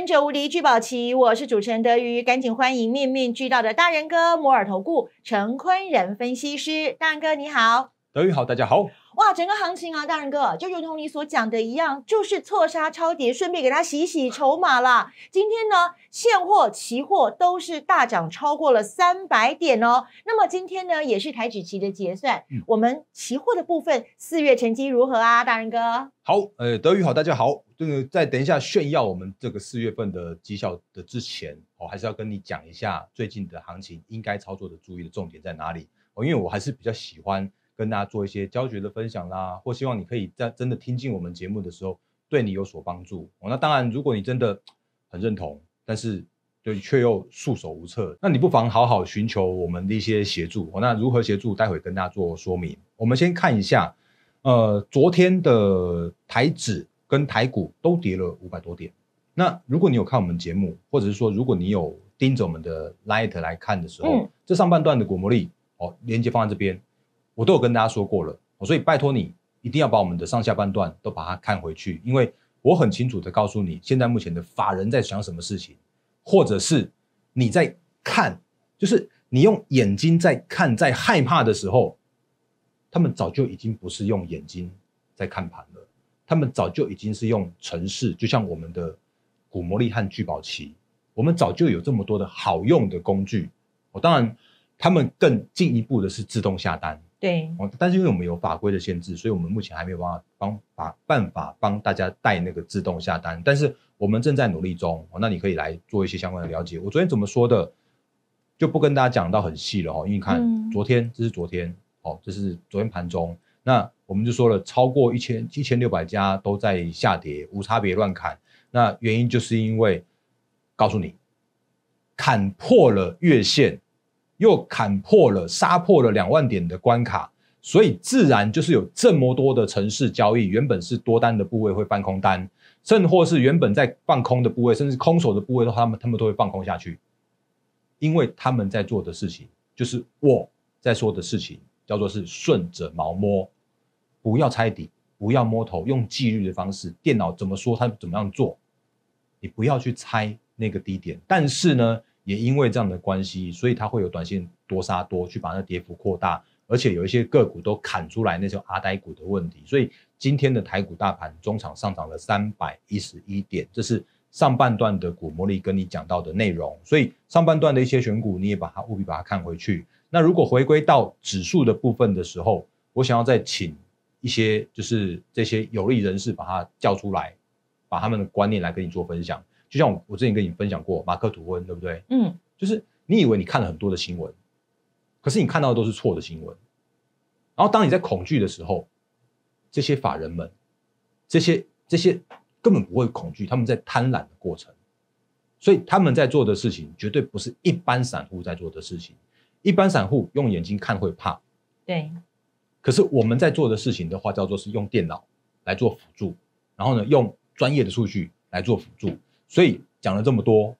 王者无敌聚宝期，我是主持人德瑜，赶紧欢迎面面俱到的大人哥摩尔投顾陈坤仁分析师，大人哥你好，德瑜好，大家好。哇，整个行情啊，大人哥就如同你所讲的一样，就是错杀超跌，顺便给他洗洗筹码啦。今天呢，现货、期货都是大涨超过了三百点哦。那么今天呢，也是台指期的结算，我们期货的部分四月成绩如何啊，大人哥？好，呃，德宇好，大家好。就是在等一下炫耀我们这个四月份的绩效的之前，我还是要跟你讲一下最近的行情应该操作的注意的重点在哪里哦。因为我还是比较喜欢跟大家做一些教学的分享啦，或希望你可以在真的听进我们节目的时候对你有所帮助哦。那当然，如果你真的很认同，但是就却又束手无策，那你不妨好好寻求我们的一些协助哦。那如何协助，待会跟大家做说明。我们先看一下，呃，昨天的台指。跟台股都跌了五百多点。那如果你有看我们节目，或者是说如果你有盯着我们的 Light 来看的时候，这上半段的股魔力哦，连接放在这边，我都有跟大家说过了。所以拜托你一定要把我们的上下半段都把它看回去，因为我很清楚的告诉你，现在目前的法人在想什么事情，或者是你在看，就是你用眼睛在看，在害怕的时候，他们早就已经不是用眼睛在看盘了。他们早就已经是用城市，就像我们的古魔力和聚宝奇，我们早就有这么多的好用的工具。我当然，他们更进一步的是自动下单，对。哦，但是因为我们有法规的限制，所以我们目前还没有办法帮法办法帮大家带那个自动下单。但是我们正在努力中，哦，那你可以来做一些相关的了解。我昨天怎么说的，就不跟大家讲到很细了哦。因为看昨天，这是昨天，哦，这是昨天盘中。那我们就说了，超过一千一千六百家都在下跌，无差别乱砍。那原因就是因为，告诉你，砍破了月线，又砍破了杀破了两万点的关卡，所以自然就是有这么多的城市交易，原本是多单的部位会放空单，甚或是原本在放空的部位，甚至空手的部位的话，他们他们都会放空下去，因为他们在做的事情，就是我在说的事情。叫做是顺着毛摸，不要猜底，不要摸头，用纪律的方式。电脑怎么说，它怎么样做，你不要去猜那个低点。但是呢，也因为这样的关系，所以它会有短线多杀多，去把那跌幅扩大。而且有一些个股都砍出来，那些阿呆股的问题。所以今天的台股大盘，中场上涨了三百一十一点，这是。上半段的股魔力跟你讲到的内容，所以上半段的一些选股，你也把它务必把它看回去。那如果回归到指数的部分的时候，我想要再请一些就是这些有利人士把它叫出来，把他们的观念来跟你做分享。就像我我之前跟你分享过马克吐温，对不对？嗯，就是你以为你看了很多的新闻，可是你看到的都是错的新闻。然后当你在恐惧的时候，这些法人们，这些这些。根本不会恐惧，他们在贪婪的过程，所以他们在做的事情绝对不是一般散户在做的事情。一般散户用眼睛看会怕，对。可是我们在做的事情的话，叫做是用电脑来做辅助，然后呢，用专业的数据来做辅助。所以讲了这么多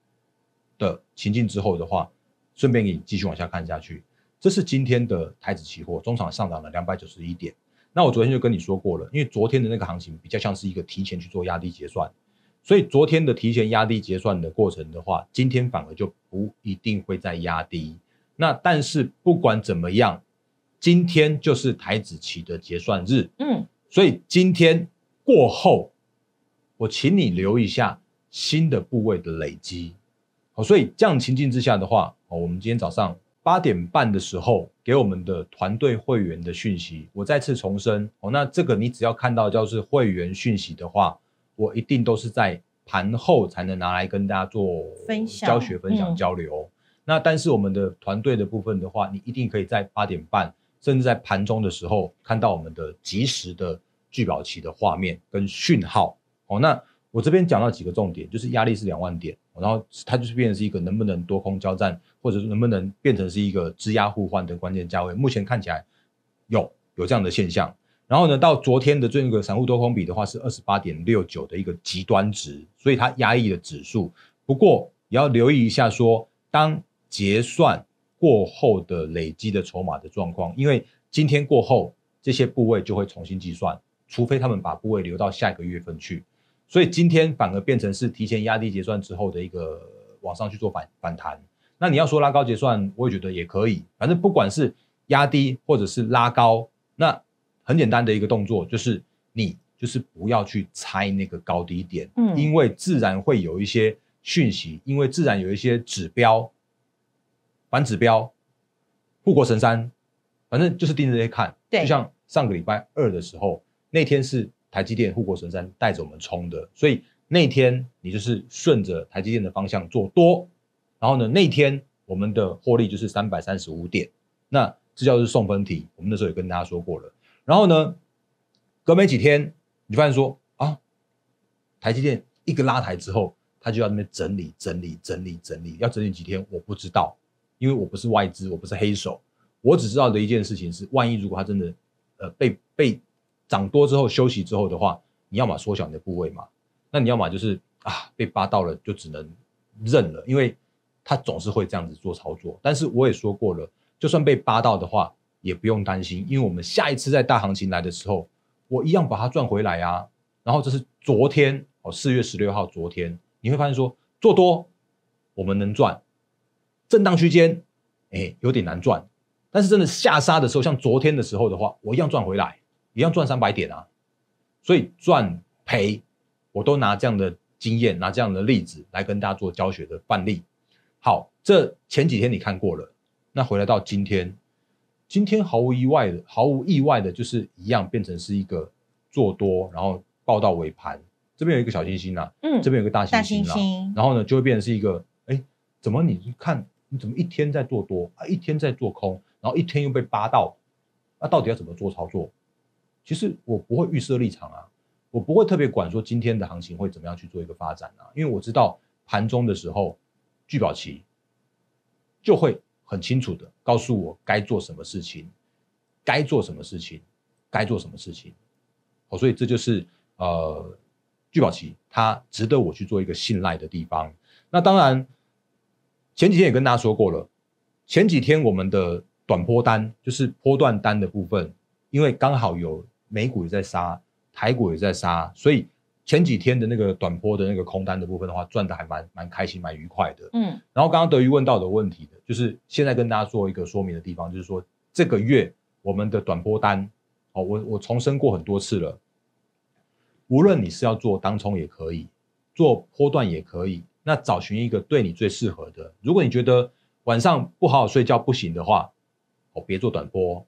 的情境之后的话，顺便给你继续往下看下去。这是今天的台子期货，中场上涨了两百九十一点。那我昨天就跟你说过了，因为昨天的那个行情比较像是一个提前去做压低结算，所以昨天的提前压低结算的过程的话，今天反而就不一定会再压低。那但是不管怎么样，今天就是台子期的结算日，嗯，所以今天过后，我请你留一下新的部位的累积。哦，所以这样情境之下的话，哦，我们今天早上。八点半的时候给我们的团队会员的讯息，我再次重申哦，那这个你只要看到就是会员讯息的话，我一定都是在盘后才能拿来跟大家做分享、教学、分享交流。那但是我们的团队的部分的话，你一定可以在八点半甚至在盘中的时候看到我们的及时的聚宝期的画面跟讯号哦，那。我这边讲到几个重点，就是压力是两万点，然后它就是变成是一个能不能多空交战，或者是能不能变成是一个质押互换的关键价位。目前看起来有有这样的现象。然后呢，到昨天的这个散户多空比的话是二十八点六九的一个极端值，所以它压抑了指数。不过也要留意一下，说当结算过后的累积的筹码的状况，因为今天过后这些部位就会重新计算，除非他们把部位留到下一个月份去。所以今天反而变成是提前压低结算之后的一个往上去做反反弹。那你要说拉高结算，我也觉得也可以。反正不管是压低或者是拉高，那很简单的一个动作就是你就是不要去猜那个高低点，嗯，因为自然会有一些讯息，因为自然有一些指标，反指标，护国神山，反正就是盯着这些看。对，就像上个礼拜二的时候，那天是。台积电护国神山带着我们冲的，所以那天你就是顺着台积电的方向做多，然后呢，那天我们的获利就是三百三十五点，那这叫是送分题，我们那时候也跟大家说过了。然后呢，隔没几天，你就发现说啊，台积电一个拉抬之后，它就要那边整理整理整理整理，要整理几天我不知道，因为我不是外资，我不是黑手，我只知道的一件事情是，万一如果它真的呃被被。涨多之后休息之后的话，你要么缩小你的部位嘛，那你要么就是啊被扒到了就只能认了，因为他总是会这样子做操作。但是我也说过了，就算被扒到的话也不用担心，因为我们下一次在大行情来的时候，我一样把它赚回来啊。然后这是昨天哦，四月十六号昨天你会发现说做多我们能赚，震荡区间哎有点难赚，但是真的下杀的时候，像昨天的时候的话，我一样赚回来。一样赚三百点啊，所以赚赔我都拿这样的经验，拿这样的例子来跟大家做教学的范例。好，这前几天你看过了，那回来到今天，今天毫无意外的，毫无意外的就是一样变成是一个做多，然后报到尾盘，这边有一个小星星啊，嗯，这边有个大星星，啦、然后呢就会变成是一个，哎，怎么你看你怎么一天在做多啊，一天在做空，然后一天又被扒到，那到底要怎么做操作？其实我不会预设立场啊，我不会特别管说今天的行情会怎么样去做一个发展啊，因为我知道盘中的时候，聚宝期就会很清楚的告诉我该做什么事情，该做什么事情，该做什么事情。好，所以这就是呃，聚宝期它值得我去做一个信赖的地方。那当然，前几天也跟大家说过了，前几天我们的短波单就是波段单的部分。因为刚好有美股也在杀，台股也在杀，所以前几天的那个短波的那个空单的部分的话，赚的还蛮蛮开心，蛮愉快的。嗯，然后刚刚德瑜问到的问题的，就是现在跟大家做一个说明的地方，就是说这个月我们的短波单，哦，我我重申过很多次了，无论你是要做当冲也可以，做波段也可以，那找寻一个对你最适合的。如果你觉得晚上不好好睡觉不行的话，哦，别做短波。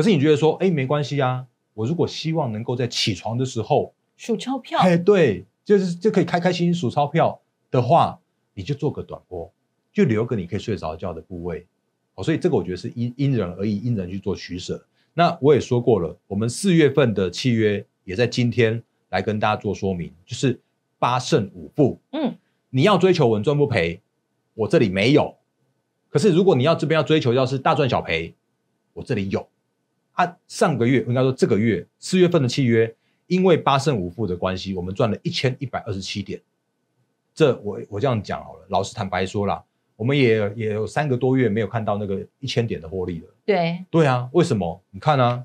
可是你觉得说，哎，没关系啊。我如果希望能够在起床的时候数钞票，哎，对，就是就可以开开心心数钞票的话，你就做个短波，就留个你可以睡着觉的部位。哦，所以这个我觉得是因因人而异，因人去做取舍。那我也说过了，我们四月份的契约也在今天来跟大家做说明，就是八胜五负。嗯，你要追求稳赚不赔，我这里没有。可是如果你要这边要追求要是大赚小赔，我这里有。上个月应该说这个月四月份的契约，因为八胜五负的关系，我们赚了一千一百二十七点。这我我这样讲好了，老实坦白说啦，我们也也有三个多月没有看到那个一千点的获利了。对对啊，为什么？你看啊，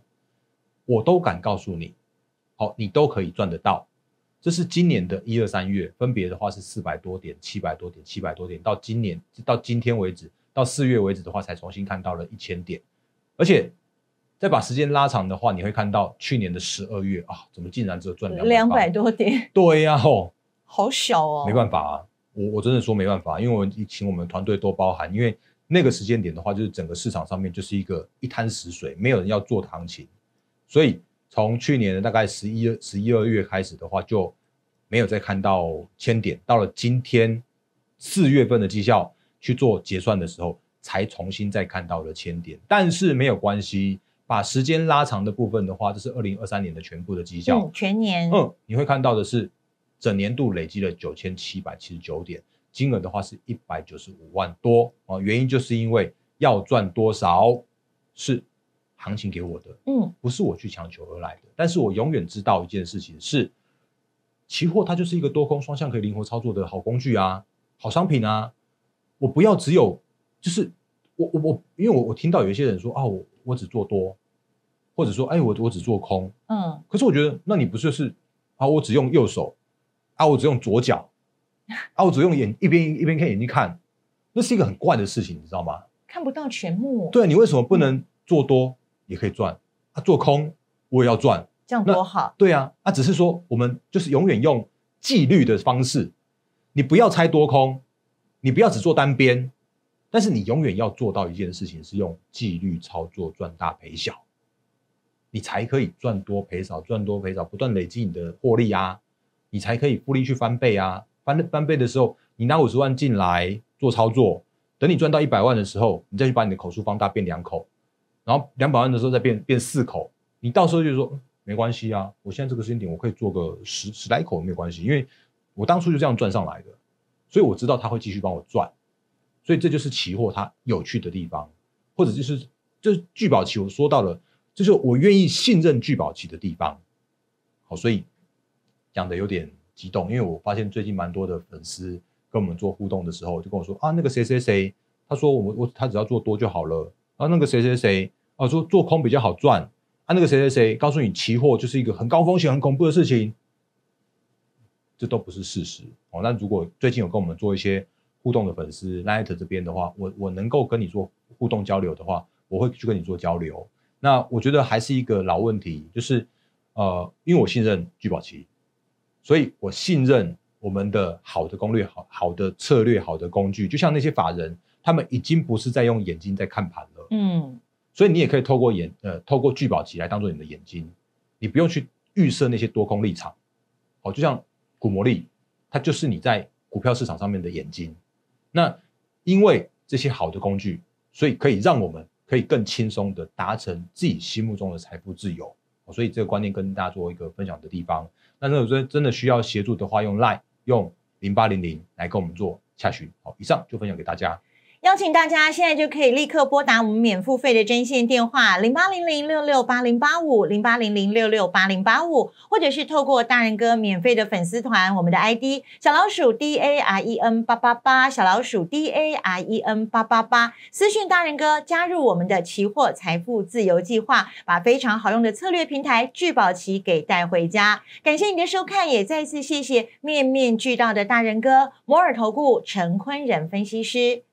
我都敢告诉你，好，你都可以赚得到。这是今年的一二三月，分别的话是四百多点、七百多点、七百多点，到今年到今天为止，到四月为止的话，才重新看到了一千点，而且。再把时间拉长的话，你会看到去年的十二月啊，怎么竟然只有赚两百多点？对呀，吼，好小哦。没办法啊，我我真的说没办法，因为我请我们团队多包涵，因为那个时间点的话，就是整个市场上面就是一个一滩死水，没有人要做行情。所以从去年的大概十一月十一二月开始的话，就没有再看到千点，到了今天四月份的绩效去做结算的时候，才重新再看到了千点。但是没有关系。把时间拉长的部分的话，这是二零二三年的全部的绩效，全年。嗯，你会看到的是，整年度累积了九千七百七十九点，金额的话是一百九十五万多啊。原因就是因为要赚多少是行情给我的，嗯，不是我去强求而来的。但是我永远知道一件事情是，期货它就是一个多空双向可以灵活操作的好工具啊，好商品啊。我不要只有，就是我我我，因为我我听到有一些人说啊我。我只做多，或者说，哎，我我只做空，嗯。可是我觉得，那你不就是啊？我只用右手，啊，我只用左脚，啊，我只用眼一边一边看眼睛看，那是一个很怪的事情，你知道吗？看不到全部。对，你为什么不能做多也可以赚，啊，做空我也要赚，这样多好。对啊，那只是说我们就是永远用纪律的方式，你不要猜多空，你不要只做单边。但是你永远要做到一件事情，是用纪律操作赚大赔小，你才可以赚多赔少，赚多赔少不断累积你的获利啊，你才可以复利去翻倍啊。翻翻倍的时候，你拿五十万进来做操作，等你赚到一百万的时候，你再去把你的口数放大变两口，然后两百万的时候再变变四口，你到时候就说没关系啊，我现在这个时间点我可以做个十十来口没有关系，因为我当初就这样赚上来的，所以我知道他会继续帮我赚。所以这就是期货它有趣的地方，或者就是就是聚宝期我说到了，就是我愿意信任聚宝期的地方。好，所以讲的有点激动，因为我发现最近蛮多的粉丝跟我们做互动的时候，就跟我说啊，那个谁谁谁，他说我我他只要做多就好了，啊，那个谁谁谁啊说做空比较好赚，啊那个谁谁谁告诉你期货就是一个很高风险、很恐怖的事情，这都不是事实哦。那如果最近有跟我们做一些。互动的粉丝，Light 这边的话，我我能够跟你做互动交流的话，我会去跟你做交流。那我觉得还是一个老问题，就是呃，因为我信任聚宝旗，所以我信任我们的好的攻略、好好的策略、好的工具。就像那些法人，他们已经不是在用眼睛在看盘了，嗯，所以你也可以透过眼呃，透过聚宝旗来当做你的眼睛，你不用去预设那些多空立场，哦，就像股魔力，它就是你在股票市场上面的眼睛。那因为这些好的工具，所以可以让我们可以更轻松的达成自己心目中的财富自由，所以这个观念跟大家做一个分享的地方。那如果说真的需要协助的话，用 Line 用零八零零来跟我们做洽询。好，以上就分享给大家。邀请大家现在就可以立刻拨打我们免付费的专线电话零八零零六六八零八五零八零零六六八零八五，或者是透过大人哥免费的粉丝团，我们的 ID 小老鼠 D A R E N 八八八小老鼠 D A R E N 八八八，私讯大人哥加入我们的期货财富自由计划，把非常好用的策略平台聚宝期给带回家。感谢你的收看，也再次谢谢面面俱到的大人哥摩尔投顾陈坤仁分析师。